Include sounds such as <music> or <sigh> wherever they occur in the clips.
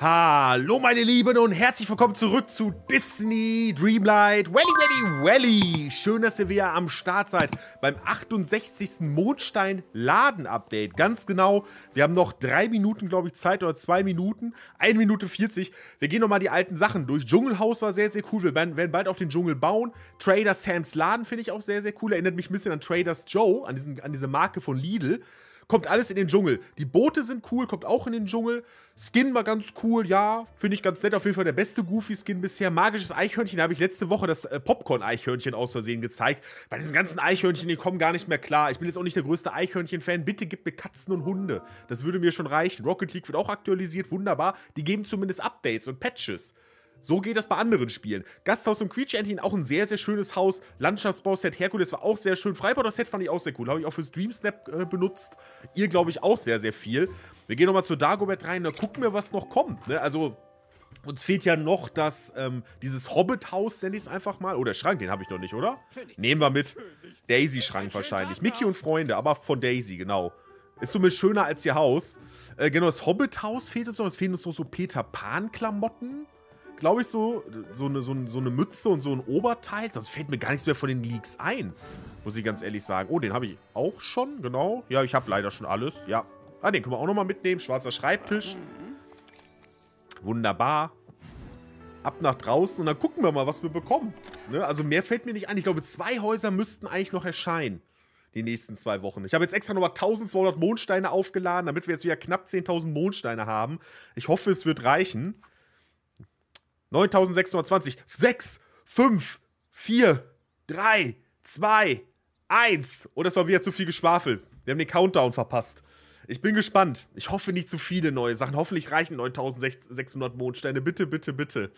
Hallo meine Lieben und herzlich willkommen zurück zu Disney Dreamlight Welly Welly Welly. Schön, dass ihr wieder am Start seid beim 68. Mondstein Laden Update. Ganz genau, wir haben noch drei Minuten, glaube ich, Zeit oder zwei Minuten. Eine Minute 40. Wir gehen nochmal die alten Sachen durch. Dschungelhaus war sehr, sehr cool. Wir werden bald auch den Dschungel bauen. Trader Sams Laden finde ich auch sehr, sehr cool. Erinnert mich ein bisschen an Traders Joe, an, diesen, an diese Marke von Lidl. Kommt alles in den Dschungel. Die Boote sind cool, kommt auch in den Dschungel. Skin war ganz cool, ja. Finde ich ganz nett. Auf jeden Fall der beste Goofy-Skin bisher. Magisches Eichhörnchen, da habe ich letzte Woche das äh, Popcorn-Eichhörnchen aus Versehen gezeigt. Bei diesen ganzen Eichhörnchen, die kommen gar nicht mehr klar. Ich bin jetzt auch nicht der größte Eichhörnchen-Fan. Bitte gib mir Katzen und Hunde. Das würde mir schon reichen. Rocket League wird auch aktualisiert, wunderbar. Die geben zumindest Updates und Patches. So geht das bei anderen Spielen. Gasthaus und Quietschentchen, auch ein sehr, sehr schönes Haus. Landschaftsbauset Herkules war auch sehr schön. Freibauter-Set fand ich auch sehr cool. Habe ich auch fürs Dream Snap äh, benutzt. Ihr, glaube ich, auch sehr, sehr viel. Wir gehen nochmal zu Dagobert rein. Na, gucken wir, was noch kommt. Ne? Also, uns fehlt ja noch das, ähm, dieses Hobbit-Haus, nenne ich es einfach mal. Oder Schrank, den habe ich noch nicht, oder? Nehmen wir mit. Daisy-Schrank wahrscheinlich. Mickey und Freunde, aber von Daisy, genau. Ist zumindest schöner als ihr Haus. Äh, genau, das Hobbit-Haus fehlt uns noch. Es fehlen uns noch so Peter Pan-Klamotten glaube ich, so, so, eine, so, so eine Mütze und so ein Oberteil. Sonst fällt mir gar nichts mehr von den Leaks ein. Muss ich ganz ehrlich sagen. Oh, den habe ich auch schon, genau. Ja, ich habe leider schon alles. Ja. Ah, den können wir auch nochmal mitnehmen. Schwarzer Schreibtisch. Wunderbar. Ab nach draußen und dann gucken wir mal, was wir bekommen. Ne? Also mehr fällt mir nicht ein. Ich glaube, zwei Häuser müssten eigentlich noch erscheinen die nächsten zwei Wochen. Ich habe jetzt extra nochmal 1200 Mondsteine aufgeladen, damit wir jetzt wieder knapp 10.000 Mondsteine haben. Ich hoffe, es wird reichen. 9620. 6, 5, 4, 3, 2, 1. Und das war wieder zu viel Geschwafel. Wir haben den Countdown verpasst. Ich bin gespannt. Ich hoffe nicht zu viele neue Sachen. Hoffentlich reichen 9600 Mondsteine. Bitte, bitte, bitte.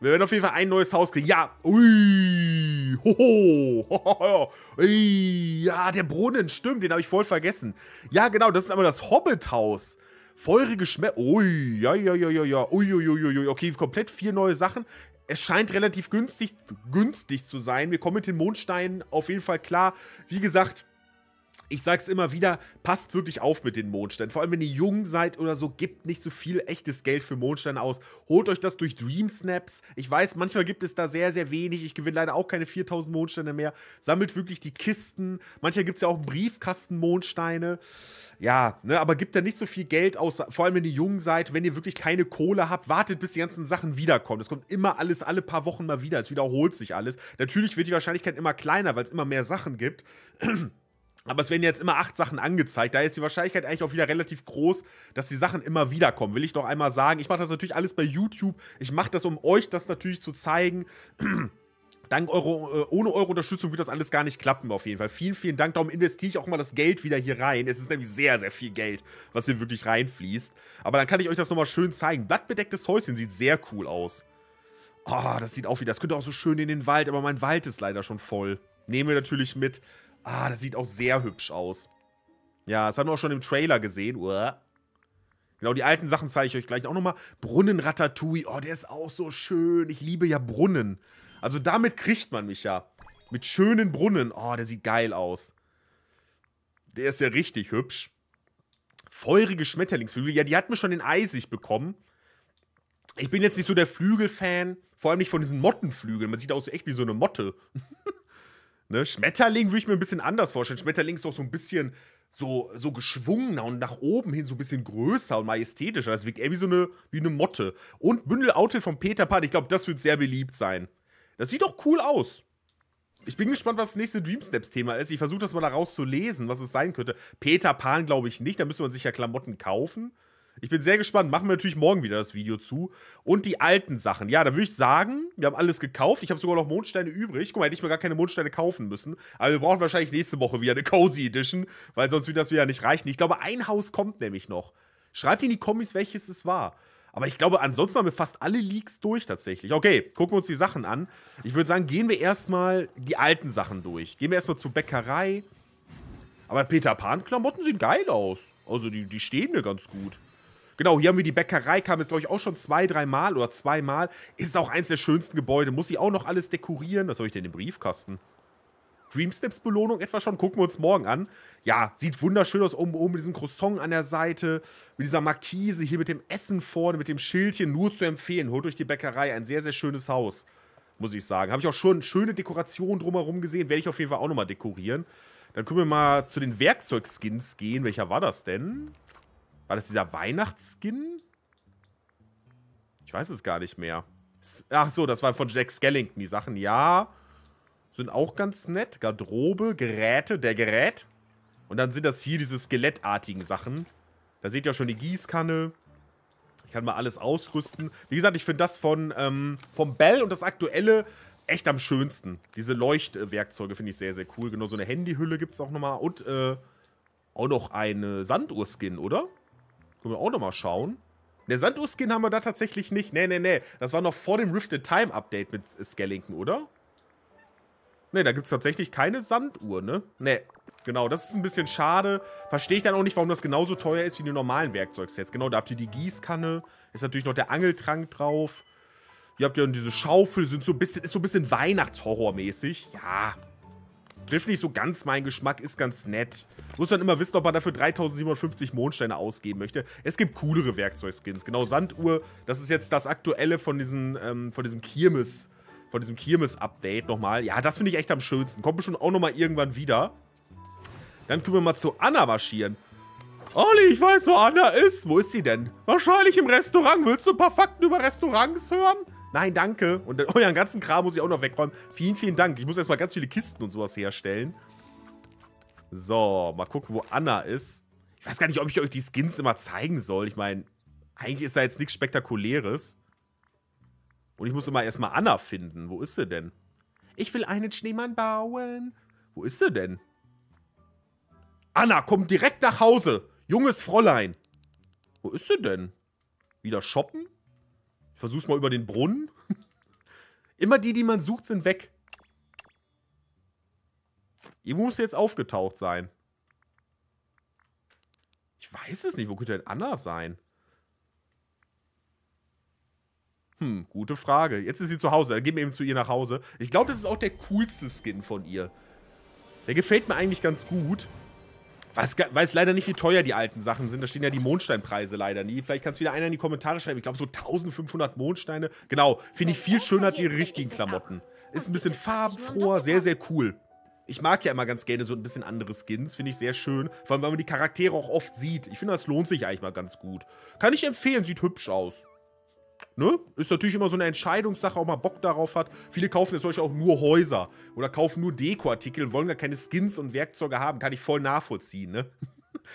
Wir werden auf jeden Fall ein neues Haus kriegen. Ja. Ui. Hoho. Hoho. Ui. Ja, der Brunnen. Stimmt, den habe ich voll vergessen. Ja, genau. Das ist aber das Hobbit-Haus. Feurige Schmerz. Ui, ja, ja, ja, ja, ja. Ui, ui, ui, ui. Okay, komplett vier neue Sachen. Es scheint relativ günstig, günstig zu sein. Wir kommen mit den Mondsteinen auf jeden Fall klar. Wie gesagt, ich sag's immer wieder, passt wirklich auf mit den Mondsteinen. Vor allem, wenn ihr jung seid oder so, gebt nicht so viel echtes Geld für Mondsteine aus. Holt euch das durch Dream Snaps. Ich weiß, manchmal gibt es da sehr, sehr wenig. Ich gewinne leider auch keine 4000 Mondsteine mehr. Sammelt wirklich die Kisten. Manchmal gibt es ja auch Briefkasten Mondsteine. Ja, ne, aber gebt da nicht so viel Geld aus, vor allem wenn ihr jung seid, wenn ihr wirklich keine Kohle habt, wartet, bis die ganzen Sachen wiederkommen. Es kommt immer alles alle paar Wochen mal wieder. Es wiederholt sich alles. Natürlich wird die Wahrscheinlichkeit immer kleiner, weil es immer mehr Sachen gibt. <clears throat> Aber es werden jetzt immer acht Sachen angezeigt. Da ist die Wahrscheinlichkeit eigentlich auch wieder relativ groß, dass die Sachen immer wieder kommen. Will ich noch einmal sagen. Ich mache das natürlich alles bei YouTube. Ich mache das, um euch das natürlich zu zeigen. <clears throat> Dank eure, äh, ohne eure Unterstützung wird das alles gar nicht klappen, auf jeden Fall. Vielen, vielen Dank. Darum investiere ich auch mal das Geld wieder hier rein. Es ist nämlich sehr, sehr viel Geld, was hier wirklich reinfließt. Aber dann kann ich euch das nochmal schön zeigen. Blattbedecktes Häuschen sieht sehr cool aus. oh, das sieht auch wieder. Das könnte auch so schön in den Wald, aber mein Wald ist leider schon voll. Nehmen wir natürlich mit. Ah, das sieht auch sehr hübsch aus. Ja, das haben wir auch schon im Trailer gesehen. Uah. Genau, die alten Sachen zeige ich euch gleich auch nochmal. Brunnen Ratatouille. Oh, der ist auch so schön. Ich liebe ja Brunnen. Also damit kriegt man mich ja. Mit schönen Brunnen. Oh, der sieht geil aus. Der ist ja richtig hübsch. Feurige Schmetterlingsflügel. Ja, die hat mir schon den Eisig bekommen. Ich bin jetzt nicht so der Flügelfan. Vor allem nicht von diesen Mottenflügeln. Man sieht aus echt wie so eine Motte. <laughs> Ne? Schmetterling würde ich mir ein bisschen anders vorstellen. Schmetterling ist doch so ein bisschen so, so geschwungener und nach oben hin so ein bisschen größer und majestätischer. Das wirkt eher wie so eine, wie eine Motte. Und Bündel-Outfit von Peter Pan, ich glaube, das wird sehr beliebt sein. Das sieht doch cool aus. Ich bin gespannt, was das nächste Dreamsnaps-Thema ist. Ich versuche das mal daraus zu lesen, was es sein könnte. Peter Pan glaube ich nicht, da müsste man sich ja Klamotten kaufen. Ich bin sehr gespannt. Machen wir natürlich morgen wieder das Video zu. Und die alten Sachen. Ja, da würde ich sagen, wir haben alles gekauft. Ich habe sogar noch Mondsteine übrig. Guck mal, hätte ich mir gar keine Mondsteine kaufen müssen. Aber wir brauchen wahrscheinlich nächste Woche wieder eine Cozy Edition, weil sonst wird das wieder nicht reichen. Ich glaube, ein Haus kommt nämlich noch. Schreibt in die Kommis, welches es war. Aber ich glaube, ansonsten haben wir fast alle Leaks durch tatsächlich. Okay, gucken wir uns die Sachen an. Ich würde sagen, gehen wir erstmal die alten Sachen durch. Gehen wir erstmal zur Bäckerei. Aber Peter Pan-Klamotten sehen geil aus. Also die, die stehen mir ganz gut. Genau, hier haben wir die Bäckerei, kam jetzt, glaube ich, auch schon zwei, dreimal oder zweimal. Ist auch eins der schönsten Gebäude. Muss ich auch noch alles dekorieren? Was habe ich denn im Briefkasten? Dreamsnips-Belohnung etwa schon? Gucken wir uns morgen an. Ja, sieht wunderschön aus. Oben, oben mit diesem Croissant an der Seite, mit dieser Markise, hier mit dem Essen vorne, mit dem Schildchen. Nur zu empfehlen. Holt euch die Bäckerei. Ein sehr, sehr schönes Haus, muss ich sagen. Habe ich auch schon schöne Dekorationen drumherum gesehen. Werde ich auf jeden Fall auch nochmal dekorieren. Dann können wir mal zu den Werkzeugskins gehen. Welcher war das denn? War das dieser Weihnachtsskin? Ich weiß es gar nicht mehr. Ach so, das war von Jack Skellington, die Sachen. Ja, sind auch ganz nett. Garderobe, Geräte, der Gerät. Und dann sind das hier diese skelettartigen Sachen. Da seht ihr auch schon die Gießkanne. Ich kann mal alles ausrüsten. Wie gesagt, ich finde das von ähm, vom Bell und das aktuelle echt am schönsten. Diese Leuchtwerkzeuge finde ich sehr, sehr cool. Genau so eine Handyhülle gibt es auch nochmal. Und äh, auch noch eine Sanduhr-Skin, oder? Können wir auch nochmal schauen. Der sanduhr skin haben wir da tatsächlich nicht. Nee, nee, nee. Das war noch vor dem Rifted Time Update mit Skellington, oder? Nee, da gibt es tatsächlich keine Sanduhr, ne? Nee. Genau, das ist ein bisschen schade. Verstehe ich dann auch nicht, warum das genauso teuer ist wie die normalen Werkzeugsets. Genau, da habt ihr die Gießkanne. Ist natürlich noch der Angeltrank drauf. Ihr habt ja diese Schaufel, sind so ein bisschen, ist so ein bisschen Weihnachtshorrormäßig. Ja, trifft nicht so ganz meinen Geschmack, ist ganz nett. Muss dann immer wissen, ob man dafür 3750 Mondsteine ausgeben möchte. Es gibt coolere Werkzeugskins. Genau, Sanduhr, das ist jetzt das aktuelle von, diesen, ähm, von diesem Kirmes, von diesem Kirmes-Update nochmal. Ja, das finde ich echt am schönsten. Kommt bestimmt auch nochmal irgendwann wieder. Dann können wir mal zu Anna marschieren. Olli, ich weiß, wo Anna ist. Wo ist sie denn? Wahrscheinlich im Restaurant. Willst du ein paar Fakten über Restaurants hören? Nein, danke. Und <laughs> euren ganzen Kram muss ich auch noch wegräumen. Vielen, vielen Dank. Ich muss erstmal ganz viele Kisten und sowas herstellen. So, mal gucken, wo Anna ist. Ich weiß gar nicht, ob ich euch die Skins immer zeigen soll. Ich meine, eigentlich ist da jetzt nichts Spektakuläres. Und ich muss immer erstmal Anna finden. Wo ist sie denn? Ich will einen Schneemann bauen. Wo ist sie denn? Anna, komm direkt nach Hause. Junges Fräulein. Wo ist sie denn? Wieder shoppen? Ich versuch's mal über den Brunnen. <laughs> Immer die, die man sucht, sind weg. Irgendwo muss jetzt aufgetaucht sein. Ich weiß es nicht. Wo könnte denn Anna sein? Hm, gute Frage. Jetzt ist sie zu Hause. Dann gehen wir eben zu ihr nach Hause. Ich glaube, das ist auch der coolste Skin von ihr. Der gefällt mir eigentlich ganz gut. Weiß, weiß leider nicht, wie teuer die alten Sachen sind. Da stehen ja die Mondsteinpreise leider nie. Vielleicht kann es wieder einer in die Kommentare schreiben. Ich glaube, so 1500 Mondsteine. Genau, finde ich viel schöner als ihre richtigen Klamotten. Ist ein bisschen farbenfroher, sehr, sehr cool. Ich mag ja immer ganz gerne so ein bisschen andere Skins, finde ich sehr schön. Vor allem, weil man die Charaktere auch oft sieht. Ich finde, das lohnt sich eigentlich mal ganz gut. Kann ich empfehlen, sieht hübsch aus. Ne? Ist natürlich immer so eine Entscheidungssache, ob man Bock darauf hat. Viele kaufen jetzt zum auch nur Häuser oder kaufen nur Dekoartikel, wollen gar keine Skins und Werkzeuge haben. Kann ich voll nachvollziehen, ne? <laughs>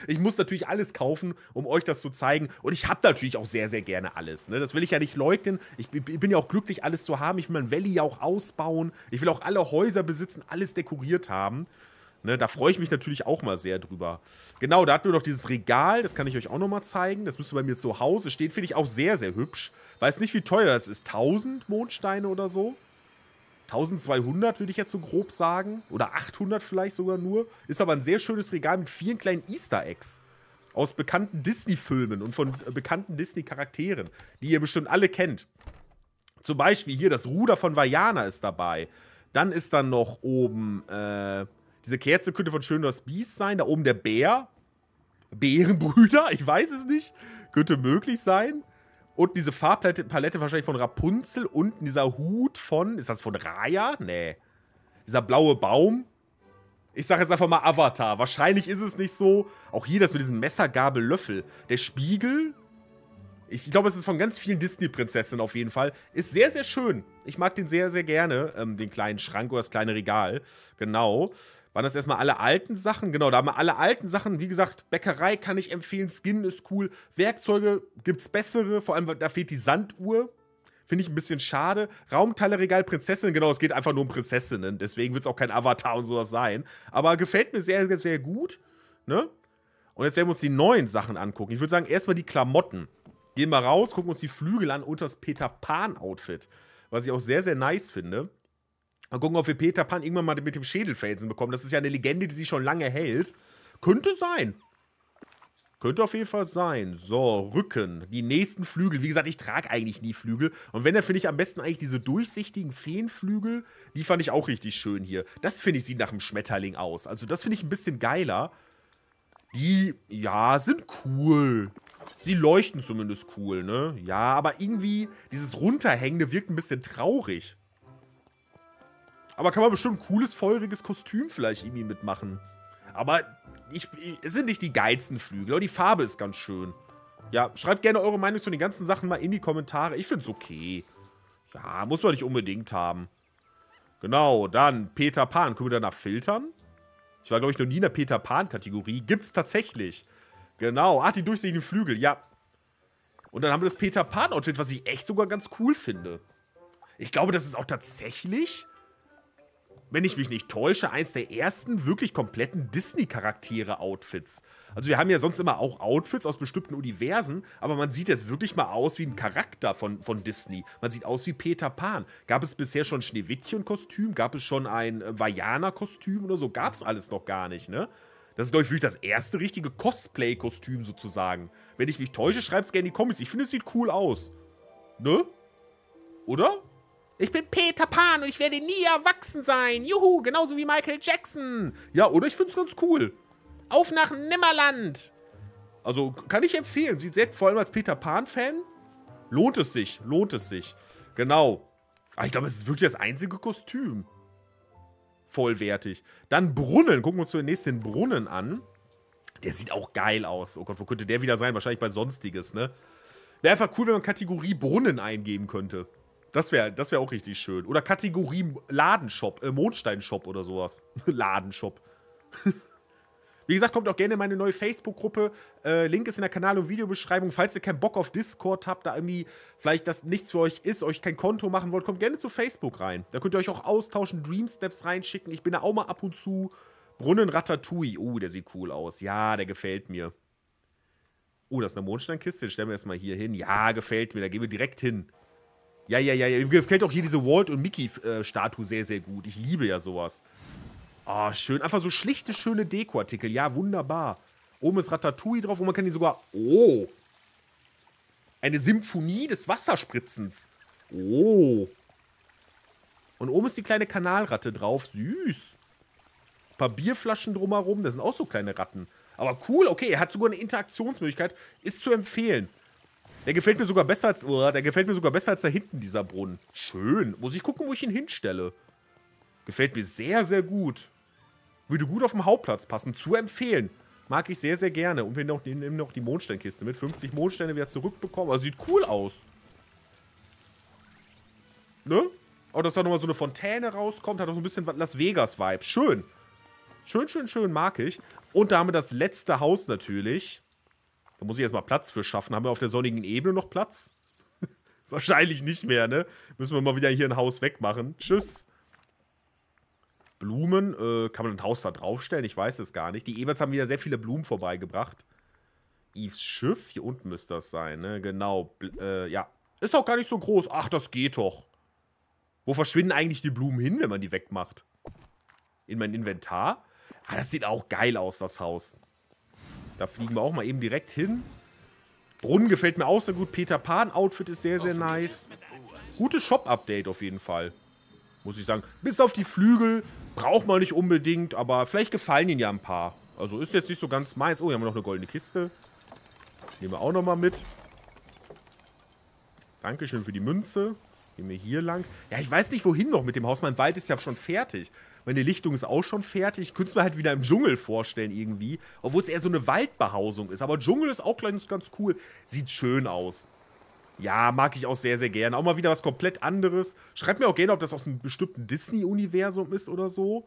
Ich muss natürlich alles kaufen, um euch das zu zeigen. Und ich habe natürlich auch sehr, sehr gerne alles. Ne? Das will ich ja nicht leugnen. Ich bin ja auch glücklich, alles zu haben. Ich will mein Valley ja auch ausbauen. Ich will auch alle Häuser besitzen, alles dekoriert haben. Ne, da freue ich mich natürlich auch mal sehr drüber. Genau, da hatten wir noch dieses Regal, das kann ich euch auch nochmal zeigen. Das müsste bei mir zu Hause stehen. Finde ich auch sehr, sehr hübsch. Weiß nicht, wie teuer das ist. 1000 Mondsteine oder so? 1200 würde ich jetzt so grob sagen. Oder 800 vielleicht sogar nur. Ist aber ein sehr schönes Regal mit vielen kleinen Easter Eggs. Aus bekannten Disney-Filmen und von äh, bekannten Disney-Charakteren, die ihr bestimmt alle kennt. Zum Beispiel hier das Ruder von Vajana ist dabei. Dann ist dann noch oben, äh, diese Kerze könnte von Schöners Biest sein. Da oben der Bär. Bärenbrüder, <laughs> ich weiß es nicht. Könnte möglich sein. Und diese Farbpalette Palette wahrscheinlich von Rapunzel. Unten dieser Hut von. Ist das von Raya? Nee. Dieser blaue Baum. Ich sage jetzt einfach mal Avatar. Wahrscheinlich ist es nicht so. Auch hier das mit diesem Messergabel Löffel. Der Spiegel. Ich glaube, es ist von ganz vielen Disney-Prinzessinnen auf jeden Fall. Ist sehr, sehr schön. Ich mag den sehr, sehr gerne. Ähm, den kleinen Schrank oder das kleine Regal. Genau waren das erstmal alle alten Sachen. Genau, da haben wir alle alten Sachen. Wie gesagt, Bäckerei kann ich empfehlen, Skin ist cool, Werkzeuge gibt es bessere, vor allem da fehlt die Sanduhr. Finde ich ein bisschen schade. Raumteilerregal Prinzessinnen, genau, es geht einfach nur um Prinzessinnen. Deswegen wird es auch kein Avatar und sowas sein. Aber gefällt mir sehr, sehr, sehr gut. Ne? Und jetzt werden wir uns die neuen Sachen angucken. Ich würde sagen, erstmal die Klamotten. Gehen wir raus, gucken uns die Flügel an und das Peter Pan-Outfit. Was ich auch sehr, sehr nice finde. Mal gucken, ob wir Peter Pan irgendwann mal mit dem Schädelfelsen bekommen. Das ist ja eine Legende, die sich schon lange hält. Könnte sein. Könnte auf jeden Fall sein. So, Rücken. Die nächsten Flügel. Wie gesagt, ich trage eigentlich nie Flügel. Und wenn, dann finde ich am besten eigentlich diese durchsichtigen Feenflügel. Die fand ich auch richtig schön hier. Das finde ich sieht nach einem Schmetterling aus. Also das finde ich ein bisschen geiler. Die, ja, sind cool. Die leuchten zumindest cool, ne? Ja, aber irgendwie dieses Runterhängende wirkt ein bisschen traurig. Aber kann man bestimmt ein cooles, feuriges Kostüm vielleicht irgendwie mitmachen. Aber ich, ich, es sind nicht die geilsten Flügel, aber die Farbe ist ganz schön. Ja, schreibt gerne eure Meinung zu den ganzen Sachen mal in die Kommentare. Ich finde es okay. Ja, muss man nicht unbedingt haben. Genau, dann Peter Pan. Können wir danach filtern? Ich war, glaube ich, noch nie in der Peter Pan-Kategorie. Gibt es tatsächlich. Genau. Ach, die durchsichtigen Flügel. Ja. Und dann haben wir das Peter Pan-Outfit, was ich echt sogar ganz cool finde. Ich glaube, das ist auch tatsächlich wenn ich mich nicht täusche, eins der ersten wirklich kompletten Disney-Charaktere-Outfits. Also wir haben ja sonst immer auch Outfits aus bestimmten Universen, aber man sieht jetzt wirklich mal aus wie ein Charakter von, von Disney. Man sieht aus wie Peter Pan. Gab es bisher schon Schneewittchen-Kostüm? Gab es schon ein äh, Vajana-Kostüm oder so? Gab es alles noch gar nicht, ne? Das ist, glaube ich, wirklich das erste richtige Cosplay-Kostüm sozusagen. Wenn ich mich täusche, schreibt es gerne in die Comics. Ich finde, es sieht cool aus. Ne? Oder? Ich bin Peter Pan und ich werde nie erwachsen sein. Juhu, genauso wie Michael Jackson. Ja, oder ich find's ganz cool. Auf nach Nimmerland. Also, kann ich empfehlen. Sieht sehr, vor allem als Peter Pan-Fan, lohnt es sich. Lohnt es sich. Genau. Ah, ich glaube, es ist wirklich das einzige Kostüm. Vollwertig. Dann Brunnen. Gucken wir uns zunächst den Brunnen an. Der sieht auch geil aus. Oh Gott, wo könnte der wieder sein? Wahrscheinlich bei Sonstiges, ne? Wäre einfach cool, wenn man Kategorie Brunnen eingeben könnte. Das wäre das wär auch richtig schön. Oder Kategorie Ladenshop, äh, Mondsteinshop oder sowas. <laughs> Ladenshop. <laughs> Wie gesagt, kommt auch gerne in meine neue Facebook-Gruppe. Äh, Link ist in der Kanal- und Videobeschreibung. Falls ihr keinen Bock auf Discord habt, da irgendwie vielleicht das nichts für euch ist, euch kein Konto machen wollt, kommt gerne zu Facebook rein. Da könnt ihr euch auch austauschen, Dreamsteps reinschicken. Ich bin da auch mal ab und zu. Brunnen Ratatouille. Oh, der sieht cool aus. Ja, der gefällt mir. Oh, das ist eine Mondsteinkiste. Den stellen wir erstmal hier hin. Ja, gefällt mir. Da gehen wir direkt hin. Ja, ja, ja, ja. Mir gefällt auch hier diese Walt- und Mickey-Statue äh, sehr, sehr gut. Ich liebe ja sowas. Ah, oh, schön. Einfach so schlichte, schöne Dekoartikel. Ja, wunderbar. Oben ist Ratatouille drauf und man kann die sogar... Oh. Eine Symphonie des Wasserspritzens. Oh. Und oben ist die kleine Kanalratte drauf. Süß. Ein paar Bierflaschen drumherum. Das sind auch so kleine Ratten. Aber cool, okay. Er hat sogar eine Interaktionsmöglichkeit. Ist zu empfehlen. Der gefällt mir sogar besser als. Oh, der gefällt mir sogar besser als da hinten, dieser Brunnen. Schön. Muss ich gucken, wo ich ihn hinstelle. Gefällt mir sehr, sehr gut. Würde gut auf dem Hauptplatz passen. Zu empfehlen. Mag ich sehr, sehr gerne. Und wir nehmen noch die Mondsteinkiste mit. 50 Mondsteine wieder zurückbekommen. Also sieht cool aus. Ne? Auch dass da nochmal so eine Fontäne rauskommt. Hat auch so ein bisschen Las Vegas-Vibe. Schön. Schön, schön, schön. Mag ich. Und da haben wir das letzte Haus natürlich. Da muss ich erstmal Platz für schaffen. Haben wir auf der sonnigen Ebene noch Platz? <laughs> Wahrscheinlich nicht mehr, ne? Müssen wir mal wieder hier ein Haus wegmachen. Tschüss. Blumen, äh, kann man ein Haus da draufstellen? Ich weiß es gar nicht. Die Eberts haben wieder sehr viele Blumen vorbeigebracht. Eves Schiff, hier unten müsste das sein, ne? Genau, äh, ja. Ist auch gar nicht so groß. Ach, das geht doch. Wo verschwinden eigentlich die Blumen hin, wenn man die wegmacht? In mein Inventar? Ah, das sieht auch geil aus, das Haus. Da fliegen wir auch mal eben direkt hin. Brunnen gefällt mir auch sehr gut. Peter Pan-Outfit ist sehr, sehr nice. Gutes Shop-Update auf jeden Fall. Muss ich sagen. Bis auf die Flügel braucht man nicht unbedingt, aber vielleicht gefallen ihnen ja ein paar. Also ist jetzt nicht so ganz meins. Oh, hier haben wir noch eine goldene Kiste. Nehmen wir auch nochmal mit. Dankeschön für die Münze. Gehen wir hier lang. Ja, ich weiß nicht, wohin noch mit dem Haus. Mein Wald ist ja schon fertig. Meine Lichtung ist auch schon fertig. Ich könnte es mir halt wieder im Dschungel vorstellen irgendwie. Obwohl es eher so eine Waldbehausung ist. Aber Dschungel ist auch ganz, ganz cool. Sieht schön aus. Ja, mag ich auch sehr, sehr gerne. Auch mal wieder was komplett anderes. Schreibt mir auch gerne, ob das aus einem bestimmten Disney-Universum ist oder so.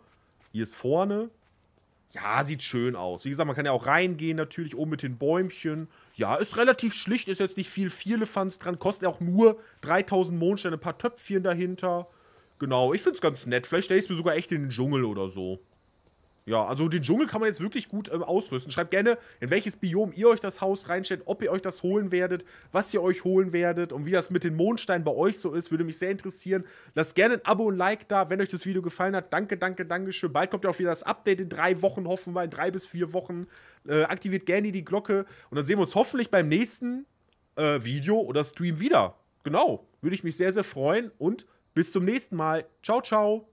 Hier ist vorne. Ja, sieht schön aus. Wie gesagt, man kann ja auch reingehen, natürlich oben mit den Bäumchen. Ja, ist relativ schlicht, ist jetzt nicht viel Firlefanz dran. Kostet auch nur 3000 Mondsteine, ein paar Töpfchen dahinter. Genau, ich finde es ganz nett. Vielleicht stelle ich es mir sogar echt in den Dschungel oder so. Ja, also den Dschungel kann man jetzt wirklich gut ähm, ausrüsten. Schreibt gerne, in welches Biom ihr euch das Haus reinstellt, ob ihr euch das holen werdet, was ihr euch holen werdet und wie das mit den Mondsteinen bei euch so ist. Würde mich sehr interessieren. Lasst gerne ein Abo und ein Like da, wenn euch das Video gefallen hat. Danke, danke, danke schön. Bald kommt ja auch wieder das Update in drei Wochen, hoffen wir, in drei bis vier Wochen. Äh, aktiviert gerne die Glocke und dann sehen wir uns hoffentlich beim nächsten äh, Video oder Stream wieder. Genau, würde ich mich sehr, sehr freuen und bis zum nächsten Mal. Ciao, ciao.